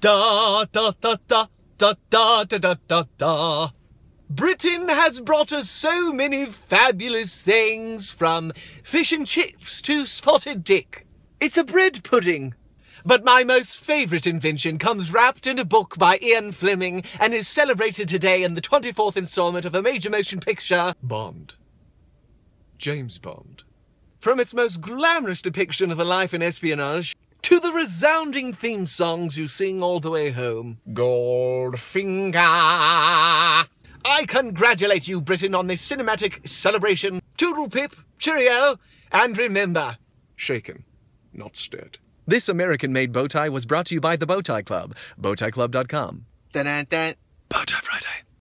Da da da da da da da da da da. Britain has brought us so many fabulous things, from fish and chips to spotted dick. It's a bread pudding. But my most favourite invention comes wrapped in a book by Ian Fleming and is celebrated today in the 24th instalment of a major motion picture, Bond. James Bond. From its most glamorous depiction of a life in espionage to the resounding theme songs you sing all the way home. Goldfinger! I congratulate you, Britain, on this cinematic celebration. Toodle pip, cheerio, and remember... Shaken, not stirred. This American-made bow tie was brought to you by the Bow Tie Club, bowtieclub.com. Dun-dun-dun. Bow Tie Friday.